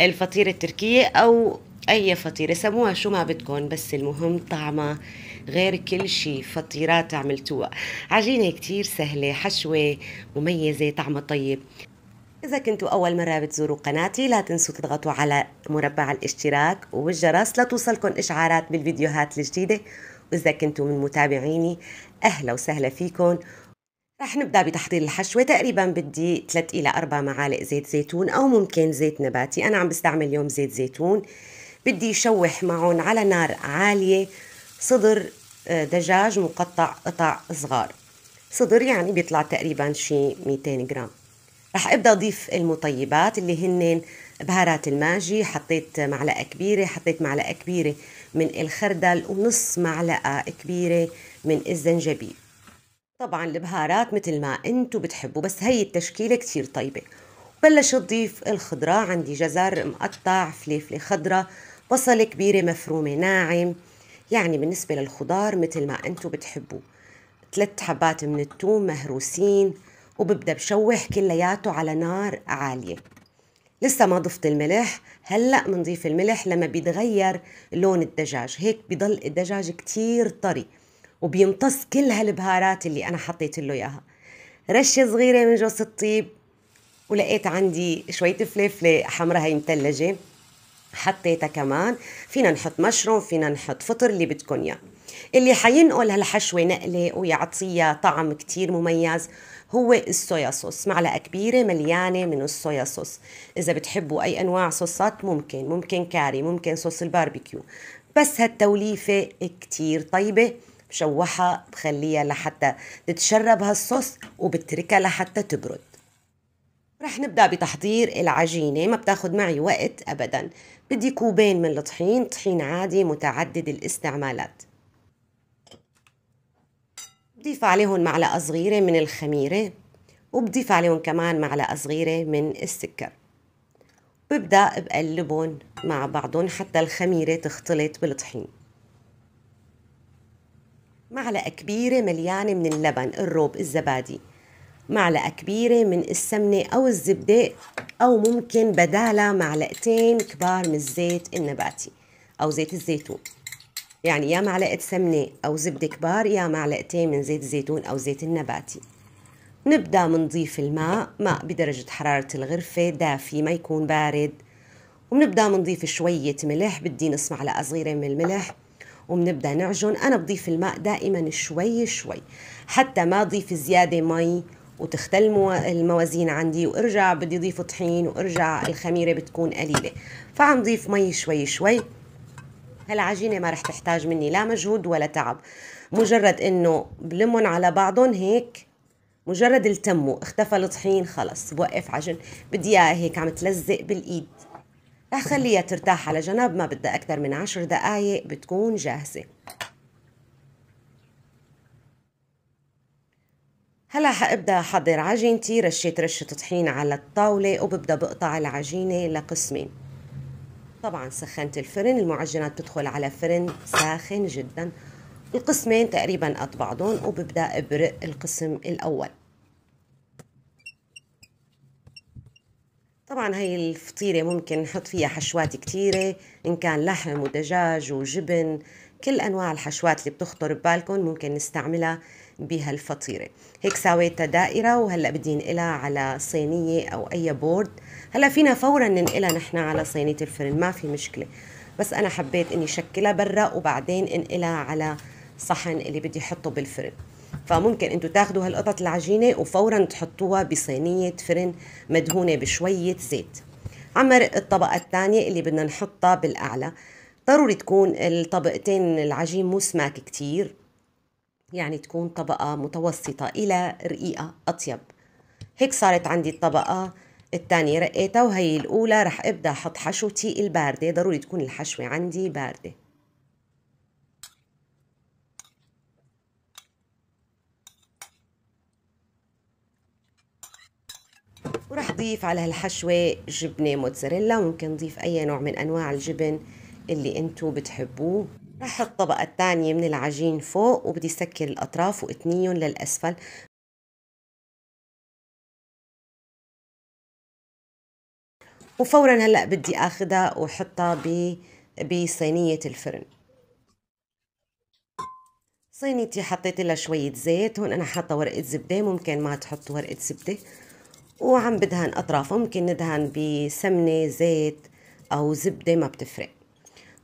الفطيرة التركية أو أي فطيرة سموها شو ما بدكم بس المهم طعمها غير كل شيء فطيرات عملتوها عجينة كتير سهلة حشوة مميزة طعمها طيب إذا كنتوا أول مرة بتزوروا قناتي لا تنسوا تضغطوا على مربع الاشتراك والجرس لتوصلكم إشعارات بالفيديوهات الجديدة وإذا كنتوا من متابعيني أهلا وسهلا فيكم رح نبدأ بتحضير الحشوة تقريبا بدي 3 إلى 4 معالق زيت زيتون أو ممكن زيت نباتي أنا عم بستعمل اليوم زيت زيتون بدي شوح معهم على نار عالية صدر آه، دجاج مقطع قطع صغار صدر يعني بيطلع تقريبا شي 200 جرام رح ابدا اضيف المطيبات اللي هن بهارات الماجي حطيت معلقه كبيره حطيت معلقه كبيره من الخردل ونص معلقه كبيره من الزنجبيل طبعا البهارات مثل ما انتم بتحبوا بس هي التشكيلة كثير طيبة بلش تضيف الخضراء عندي جزر مقطع فليفلة خضراء بصلة كبيرة مفرومة ناعم يعني بالنسبة للخضار مثل ما انتم بتحبوا ثلاث حبات من التوم مهروسين وببدأ بشوح كلياته على نار عالية لسه ما ضفت الملح هلأ بنضيف الملح لما بيتغير لون الدجاج هيك بضل الدجاج كثير طري وبيمتص كل هالبهارات اللي انا حطيت له اياها رشه صغيره من جوز الطيب ولقيت عندي شويه فليفلة حمراء هي مثلجه حطيتها كمان فينا نحط مشروم فينا نحط فطر اللي بدكم اياه اللي حينقل هالحشوه نقله ويعطيها طعم كتير مميز هو الصويا صوص معلقه كبيره مليانه من الصويا صوص اذا بتحبوا اي انواع صوصات ممكن ممكن كاري ممكن صوص الباربيكيو بس هالتوليفه كتير طيبه بشوحها بخليها لحتى تتشرب هالصوص وبتركها لحتى تبرد رح نبدأ بتحضير العجينة ما بتاخد معي وقت أبدا بدي كوبين من الطحين طحين عادي متعدد الاستعمالات بضيف عليهم معلقة صغيرة من الخميرة وبضيف عليهم كمان معلقة صغيرة من السكر ببدأ بقلبهم مع بعضهم حتى الخميرة تختلط بالطحين معلقة كبيرة مليانة من اللبن الروب الزبادي معلقة كبيرة من السمنة أو الزبدة أو ممكن بدالها معلقتين كبار من الزيت النباتي أو زيت الزيتون يعني يا معلقة سمنة أو زبدة كبار يا معلقتين من زيت الزيتون أو زيت النباتي نبدأ منضيف الماء ماء بدرجة حرارة الغرفة دافي ما يكون بارد وبنبدأ منضيف شوية ملح بدي نص معلقة صغيرة من الملح وبنبدا نعجن انا بضيف الماء دائما شوي شوي حتى ما اضيف زياده مي وتختل الموازين عندي وارجع بدي اضيف طحين وارجع الخميره بتكون قليله فعم ضيف مي شوي شوي هالعجينه ما رح تحتاج مني لا مجهود ولا تعب مجرد انه بلمهم على بعضهم هيك مجرد التموا اختفى الطحين خلص بوقف عجن بدي اياها هيك عم تلزق بالايد رح ترتاح على جنب ما بدها أكثر من عشر دقايق بتكون جاهزة هلا حابدا احضر عجينتي رشيت رشه طحين على الطاوله وببدا بقطع العجينه لقسمين طبعا سخنت الفرن المعجنات بتدخل على فرن ساخن جدا القسمين تقريبا قد بعضهم وببدا ابرق القسم الاول طبعا هي الفطيرة ممكن نحط فيها حشوات كثيره إن كان لحم ودجاج وجبن كل أنواع الحشوات اللي بتخطر ببالكم ممكن نستعملها بهالفطيرة هيك ساويتها دائرة وهلأ بدي انقلها على صينية أو أي بورد هلأ فينا فورا ننقلها نحن على صينية الفرن ما في مشكلة بس أنا حبيت إني شكلها برا وبعدين انقلها على صحن اللي بدي احطه بالفرن فممكن انتم تاخدوا هالقطط العجينه وفورا تحطوها بصينيه فرن مدهونه بشويه زيت عمر الطبقه الثانيه اللي بدنا نحطها بالاعلى ضروري تكون الطبقتين العجين مو سماك كتير يعني تكون طبقة متوسطة إلى رقيقة أطيب هيك صارت عندي الطبقة الثانية رقيتها وهي الأولى رح أبدأ أحط حشوتي الباردة ضروري تكون الحشوة عندي باردة ورح ضيف على هالحشوة جبنة موتزاريلا ممكن نضيف أي نوع من أنواع الجبن اللي انتو بتحبوه رح احط الطبقة الثانية من العجين فوق وبدي سكر الأطراف واتنيهم للأسفل وفورا هلأ بدي أخدها وحطها بصينية الفرن صينيتي حطيت لها شوية زيت هون أنا حاطة ورقة زبدة ممكن ما تحطوا ورقة زبدة وعم بدهن أطرافه ممكن ندهن بسمنة زيت أو زبدة ما بتفرق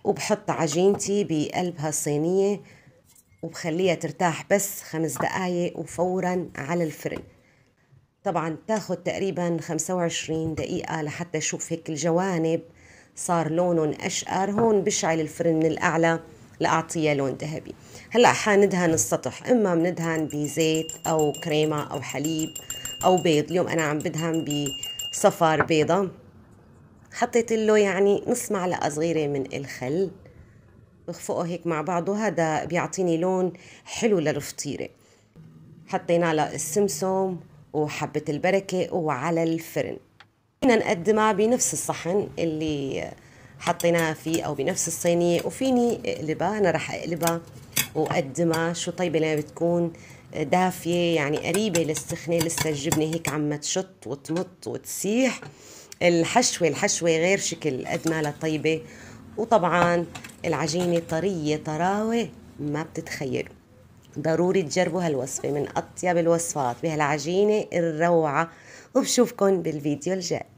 وبحط عجينتي بقلبها الصينيه وبخليها ترتاح بس خمس دقايق وفورا على الفرن طبعا تاخد تقريبا 25 دقيقة لحتى شوف هيك الجوانب صار لونهم اشقر هون بشعل الفرن من الاعلى لاعطيها لون ذهبي هلا حندهن السطح اما بندهن بزيت او كريمة او حليب او بيض اليوم انا عم بدهن بصفار بيضه حطيت له يعني نص معلقه صغيره من الخل بخفقه هيك مع بعضه هذا بيعطيني لون حلو للفطيره حطينا له السمسم وحبه البركه وعلى الفرن فينا نقدمها بنفس الصحن اللي حطيناها فيه او بنفس الصينيه وفيني اقلبها انا رح اقلبها وأقدمها شو طيبة لما بتكون دافية يعني قريبة للسخنة لسه الجبنة هيك عم تشط وتمط وتسيح الحشوة الحشوة غير شكل قد ما طيبة وطبعا العجينة طرية طراوة ما بتتخيلوا ضروري تجربوا هالوصفة من أطيب الوصفات بهالعجينة الروعة وبشوفكن بالفيديو الجاي